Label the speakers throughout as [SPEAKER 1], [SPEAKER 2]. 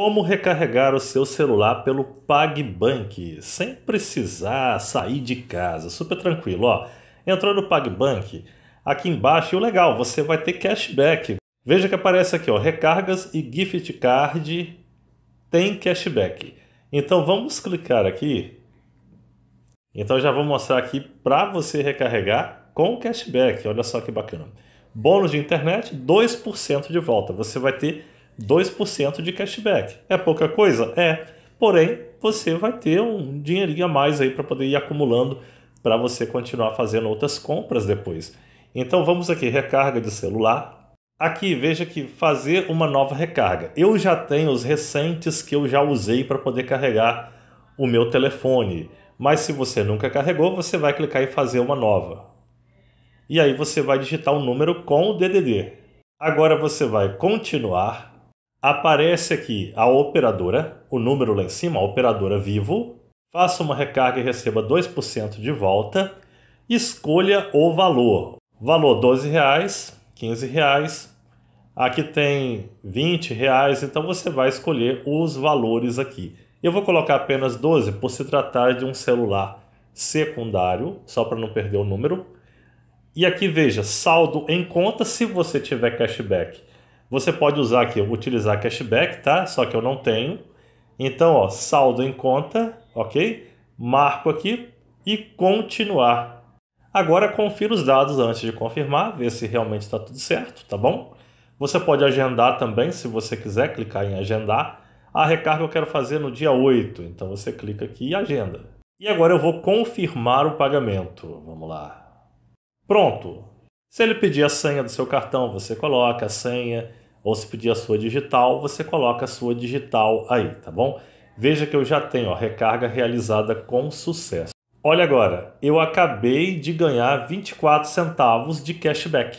[SPEAKER 1] Como recarregar o seu celular pelo PagBank sem precisar sair de casa, super tranquilo. Ó, entrou no PagBank, aqui embaixo, e o legal, você vai ter cashback. Veja que aparece aqui, ó, recargas e gift card tem cashback. Então vamos clicar aqui. Então já vou mostrar aqui para você recarregar com cashback. Olha só que bacana. Bônus de internet, 2% de volta. Você vai ter 2% de cashback. É pouca coisa? É. Porém, você vai ter um dinheirinho a mais aí para poder ir acumulando para você continuar fazendo outras compras depois. Então vamos aqui, recarga de celular. Aqui veja que fazer uma nova recarga. Eu já tenho os recentes que eu já usei para poder carregar o meu telefone. Mas se você nunca carregou, você vai clicar em fazer uma nova. E aí você vai digitar o um número com o DDD. Agora você vai continuar Aparece aqui a operadora, o número lá em cima, a operadora vivo. Faça uma recarga e receba 2% de volta. Escolha o valor. Valor R$ reais, R$ reais. Aqui tem R$ reais, então você vai escolher os valores aqui. Eu vou colocar apenas 12 por se tratar de um celular secundário, só para não perder o número. E aqui veja, saldo em conta se você tiver cashback. Você pode usar aqui, eu vou utilizar cashback, tá? Só que eu não tenho. Então, ó, saldo em conta, ok? Marco aqui e continuar. Agora confira os dados antes de confirmar, ver se realmente está tudo certo, tá bom? Você pode agendar também, se você quiser, clicar em agendar. A recarga eu quero fazer no dia 8, então você clica aqui e agenda. E agora eu vou confirmar o pagamento. Vamos lá. Pronto, se ele pedir a senha do seu cartão, você coloca a senha, ou se pedir a sua digital, você coloca a sua digital aí, tá bom? Veja que eu já tenho a recarga realizada com sucesso. Olha agora, eu acabei de ganhar 24 centavos de cashback.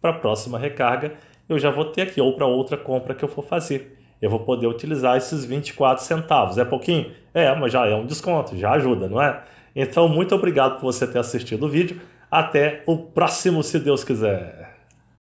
[SPEAKER 1] Para a próxima recarga, eu já vou ter aqui ou para outra compra que eu for fazer eu vou poder utilizar esses 24 centavos. É pouquinho? É, mas já é um desconto, já ajuda, não é? Então, muito obrigado por você ter assistido o vídeo. Até o próximo, se Deus quiser.